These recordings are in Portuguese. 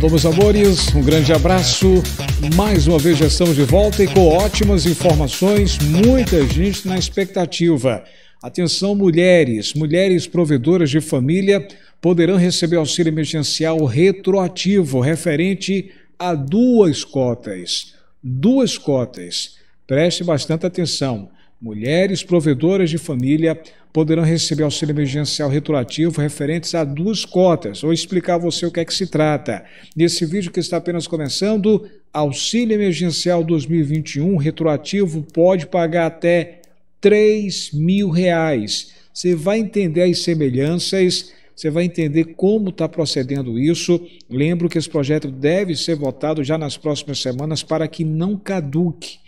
Alô, meus amores, um grande abraço. Mais uma vez já estamos de volta e com ótimas informações, muita gente na expectativa. Atenção, mulheres, mulheres provedoras de família poderão receber auxílio emergencial retroativo referente a duas cotas. Duas cotas. Preste bastante atenção. Mulheres provedoras de família poderão receber auxílio emergencial retroativo referentes a duas cotas. Vou explicar a você o que é que se trata. Nesse vídeo que está apenas começando, auxílio emergencial 2021 retroativo pode pagar até R$ mil reais. Você vai entender as semelhanças, você vai entender como está procedendo isso. Lembro que esse projeto deve ser votado já nas próximas semanas para que não caduque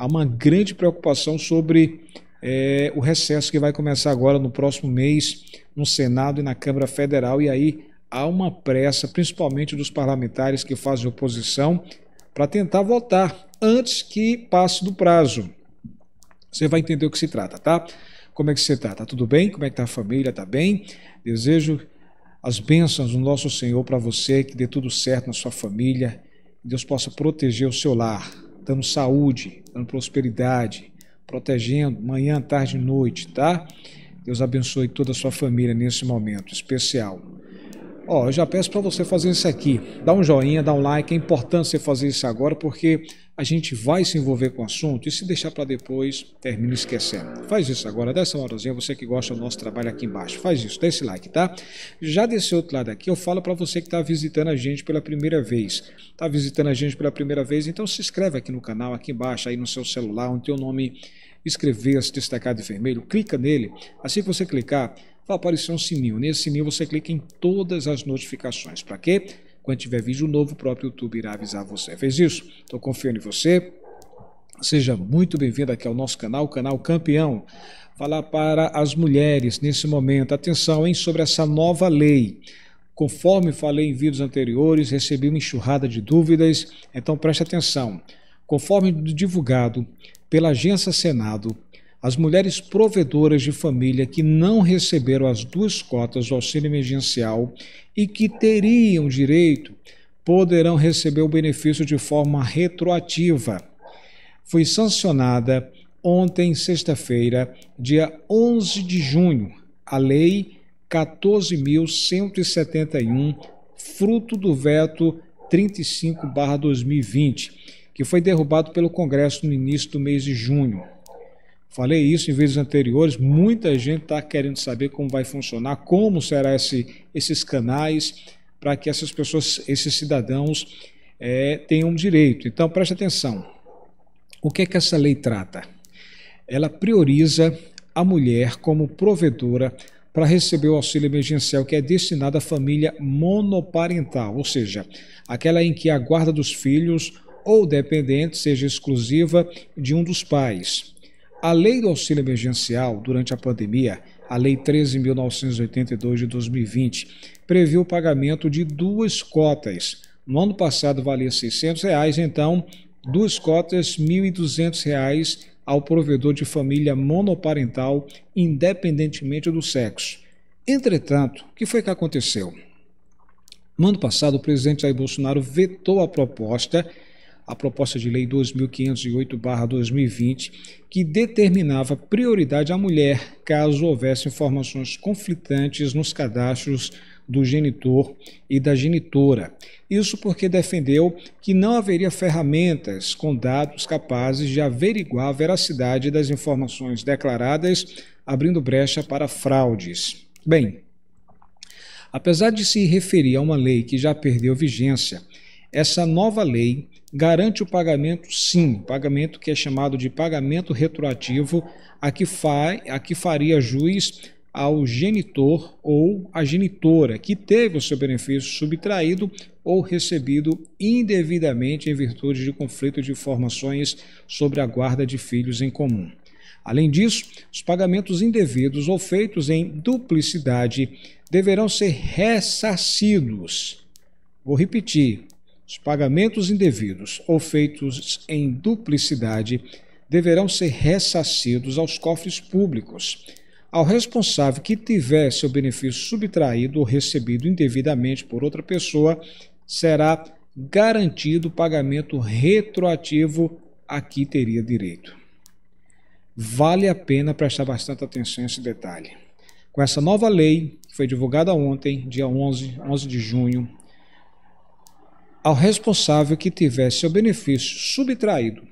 há uma grande preocupação sobre é, o recesso que vai começar agora no próximo mês no Senado e na Câmara Federal. E aí há uma pressa, principalmente dos parlamentares que fazem oposição, para tentar votar antes que passe do prazo. Você vai entender o que se trata, tá? Como é que você está? Tá tudo bem? Como é que tá a família? Tá bem? Desejo as bênçãos do nosso Senhor para você, que dê tudo certo na sua família, que Deus possa proteger o seu lar dando saúde, dando prosperidade, protegendo manhã, tarde e noite, tá? Deus abençoe toda a sua família nesse momento especial. Ó, eu já peço para você fazer isso aqui. Dá um joinha, dá um like. É importante você fazer isso agora porque a gente vai se envolver com o assunto e se deixar para depois, termina esquecendo. Faz isso agora, dessa horazinha, você que gosta do nosso trabalho aqui embaixo. Faz isso, dá esse like, tá? Já desse outro lado aqui, eu falo para você que está visitando a gente pela primeira vez. Está visitando a gente pela primeira vez, então se inscreve aqui no canal, aqui embaixo, aí no seu celular, onde tem o nome escrever-se destacado de vermelho, clica nele. Assim que você clicar, vai aparecer um sininho. Nesse sininho você clica em todas as notificações. Para quê? Quando tiver vídeo novo, o próprio YouTube irá avisar você. Fez isso? Estou confiando em você. Seja muito bem-vindo aqui ao nosso canal, o canal Campeão. Falar para as mulheres nesse momento. Atenção, hein, sobre essa nova lei. Conforme falei em vídeos anteriores, recebi uma enxurrada de dúvidas, então preste atenção. Conforme divulgado pela Agência Senado, as mulheres provedoras de família que não receberam as duas cotas do auxílio emergencial e que teriam direito poderão receber o benefício de forma retroativa. Foi sancionada ontem, sexta-feira, dia 11 de junho, a Lei 14.171, fruto do veto 35-2020, que foi derrubado pelo Congresso no início do mês de junho. Falei isso em vezes anteriores, muita gente está querendo saber como vai funcionar, como serão esse, esses canais para que essas pessoas, esses cidadãos é, tenham direito. Então preste atenção. O que é que essa lei trata? Ela prioriza a mulher como provedora para receber o auxílio emergencial que é destinado à família monoparental, ou seja, aquela em que a guarda dos filhos ou dependente seja exclusiva de um dos pais a lei do auxílio emergencial durante a pandemia, a Lei 13.982 de 2020, previu o pagamento de duas cotas. No ano passado valia R$ 600, reais, então duas cotas R$ 1.200 ao provedor de família monoparental, independentemente do sexo. Entretanto, o que foi que aconteceu? No ano passado, o presidente Jair Bolsonaro vetou a proposta a proposta de lei 2508/2020, que determinava prioridade à mulher caso houvesse informações conflitantes nos cadastros do genitor e da genitora. Isso porque defendeu que não haveria ferramentas com dados capazes de averiguar a veracidade das informações declaradas, abrindo brecha para fraudes. Bem, apesar de se referir a uma lei que já perdeu vigência, essa nova lei garante o pagamento, sim, pagamento que é chamado de pagamento retroativo, a que, fa a que faria juiz ao genitor ou à genitora que teve o seu benefício subtraído ou recebido indevidamente em virtude de conflito de informações sobre a guarda de filhos em comum. Além disso, os pagamentos indevidos ou feitos em duplicidade deverão ser ressarcidos. Vou repetir: os pagamentos indevidos ou feitos em duplicidade deverão ser ressarcidos aos cofres públicos. Ao responsável que tiver seu benefício subtraído ou recebido indevidamente por outra pessoa, será garantido o pagamento retroativo a que teria direito. Vale a pena prestar bastante atenção a esse detalhe. Com essa nova lei, que foi divulgada ontem, dia 11, 11 de junho ao responsável que tiver seu benefício subtraído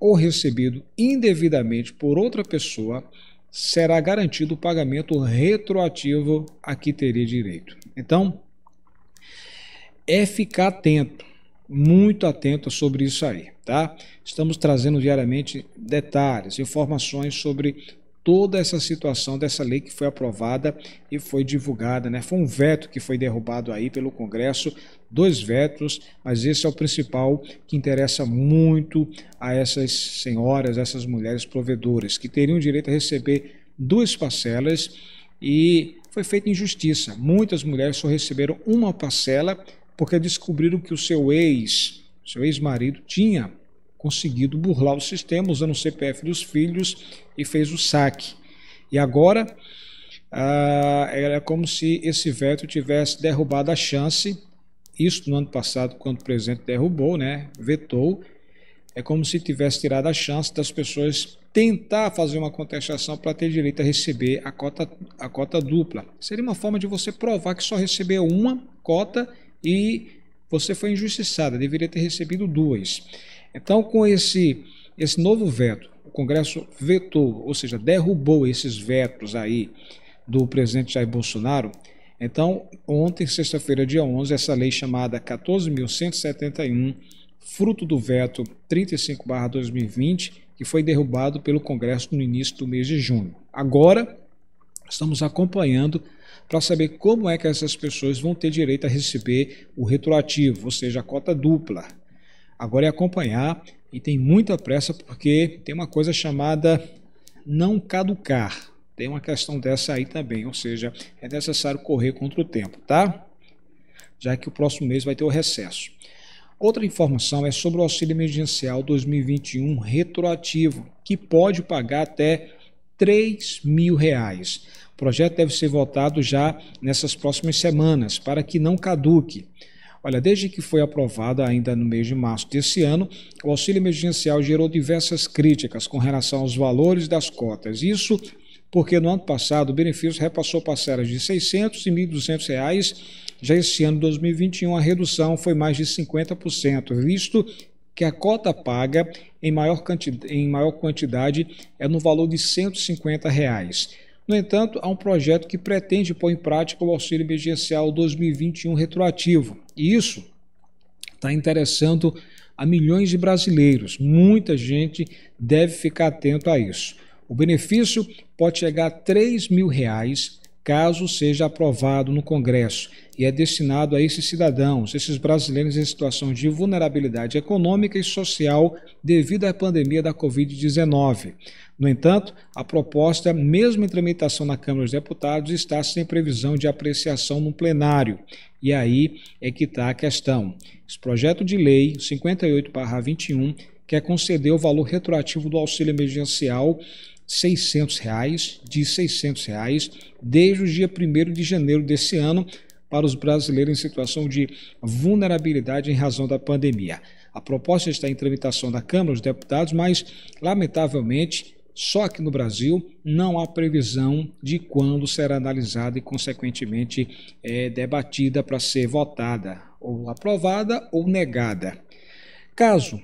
ou recebido indevidamente por outra pessoa, será garantido o pagamento retroativo a que teria direito. Então, é ficar atento, muito atento sobre isso aí, tá? Estamos trazendo diariamente detalhes, informações sobre toda essa situação dessa lei que foi aprovada e foi divulgada, né? Foi um veto que foi derrubado aí pelo Congresso dois vetos, mas esse é o principal que interessa muito a essas senhoras, essas mulheres provedoras, que teriam direito a receber duas parcelas e foi feita injustiça. Muitas mulheres só receberam uma parcela porque descobriram que o seu ex, seu ex-marido, tinha conseguido burlar o sistema usando o CPF dos filhos e fez o saque. E agora ah, é como se esse veto tivesse derrubado a chance isso no ano passado, quando o presidente derrubou, né, vetou, é como se tivesse tirado a chance das pessoas tentar fazer uma contestação para ter direito a receber a cota, a cota dupla. Seria uma forma de você provar que só recebeu uma cota e você foi injustiçada, deveria ter recebido duas. Então, com esse, esse novo veto, o Congresso vetou, ou seja, derrubou esses vetos aí do presidente Jair Bolsonaro, então, ontem, sexta-feira, dia 11, essa lei chamada 14.171, fruto do veto 35-2020, que foi derrubado pelo Congresso no início do mês de junho. Agora, estamos acompanhando para saber como é que essas pessoas vão ter direito a receber o retroativo, ou seja, a cota dupla. Agora é acompanhar e tem muita pressa porque tem uma coisa chamada não caducar. Tem uma questão dessa aí também, ou seja, é necessário correr contra o tempo, tá? Já que o próximo mês vai ter o recesso. Outra informação é sobre o auxílio emergencial 2021 retroativo, que pode pagar até 3 mil reais. O projeto deve ser votado já nessas próximas semanas, para que não caduque. Olha, desde que foi aprovado ainda no mês de março desse ano, o auxílio emergencial gerou diversas críticas com relação aos valores das cotas. Isso porque no ano passado o benefício repassou parcelas de R$ 600 e R$ 1.200. Já esse ano, 2021, a redução foi mais de 50%, visto que a cota paga em maior, quantidade, em maior quantidade é no valor de R$ 150. Reais. No entanto, há um projeto que pretende pôr em prática o auxílio emergencial 2021 retroativo. E isso está interessando a milhões de brasileiros. Muita gente deve ficar atento a isso. O benefício pode chegar a 3 mil reais caso seja aprovado no Congresso e é destinado a esses cidadãos, esses brasileiros em situação de vulnerabilidade econômica e social devido à pandemia da Covid-19. No entanto, a proposta, mesmo em tramitação na Câmara dos Deputados, está sem previsão de apreciação no plenário. E aí é que está a questão. Esse projeto de lei 58-21 quer é conceder o valor retroativo do auxílio emergencial 600 reais, de 600 reais, desde o dia 1 de janeiro desse ano, para os brasileiros em situação de vulnerabilidade em razão da pandemia. A proposta está em tramitação da Câmara dos Deputados, mas, lamentavelmente, só aqui no Brasil não há previsão de quando será analisada e, consequentemente, é, debatida para ser votada, ou aprovada ou negada. Caso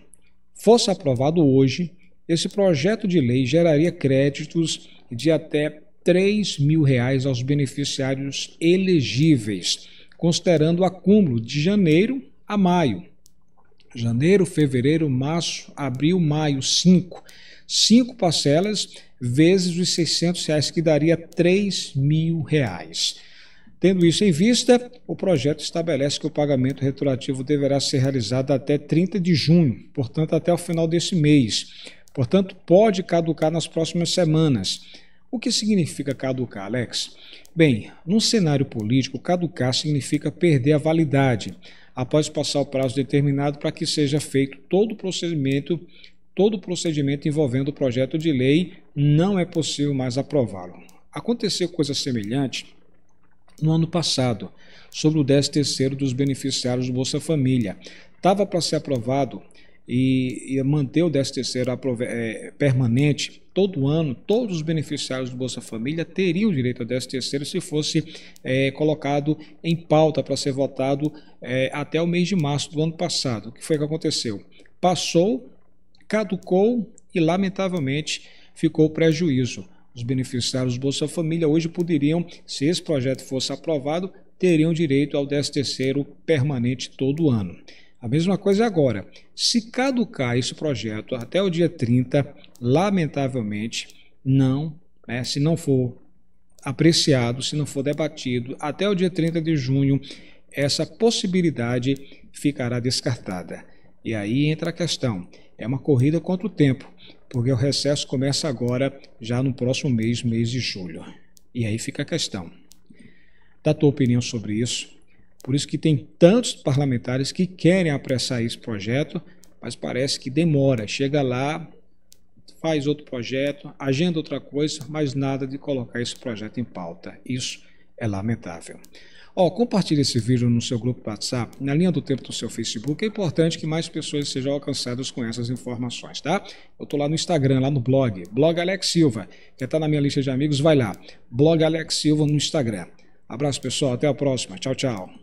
fosse aprovado hoje, esse projeto de lei geraria créditos de até 3 mil reais aos beneficiários elegíveis, considerando o acúmulo de janeiro a maio. Janeiro, fevereiro, março, abril, maio, 5. 5 parcelas vezes os 600 reais, que daria 3 mil reais. Tendo isso em vista, o projeto estabelece que o pagamento retroativo deverá ser realizado até 30 de junho, portanto, até o final desse mês Portanto, pode caducar nas próximas semanas. O que significa caducar, Alex? Bem, num cenário político, caducar significa perder a validade após passar o prazo determinado para que seja feito todo o procedimento, todo o procedimento envolvendo o projeto de lei, não é possível mais aprová-lo. Aconteceu coisa semelhante no ano passado, sobre o 13º dos beneficiários do Bolsa Família. Estava para ser aprovado e, e manter o 13 terceiro é, permanente todo ano, todos os beneficiários do Bolsa Família teriam direito ao 13 terceiro se fosse é, colocado em pauta para ser votado é, até o mês de março do ano passado. O que foi que aconteceu? Passou, caducou e, lamentavelmente, ficou prejuízo. Os beneficiários do Bolsa Família hoje poderiam, se esse projeto fosse aprovado, teriam direito ao 13 terceiro permanente todo ano. A mesma coisa é agora. Se caducar esse projeto até o dia 30, lamentavelmente, não, né, se não for apreciado, se não for debatido até o dia 30 de junho, essa possibilidade ficará descartada. E aí entra a questão: é uma corrida contra o tempo, porque o recesso começa agora, já no próximo mês, mês de julho. E aí fica a questão. Dá tua opinião sobre isso? Por isso que tem tantos parlamentares que querem apressar esse projeto, mas parece que demora. Chega lá, faz outro projeto, agenda outra coisa, mas nada de colocar esse projeto em pauta. Isso é lamentável. Ó, oh, compartilhe esse vídeo no seu grupo WhatsApp, na linha do tempo do seu Facebook. É importante que mais pessoas sejam alcançadas com essas informações, tá? Eu tô lá no Instagram, lá no blog, blog Alex Silva. Quer tá na minha lista de amigos? Vai lá, blog Alex Silva no Instagram. Abraço, pessoal. Até a próxima. Tchau, tchau.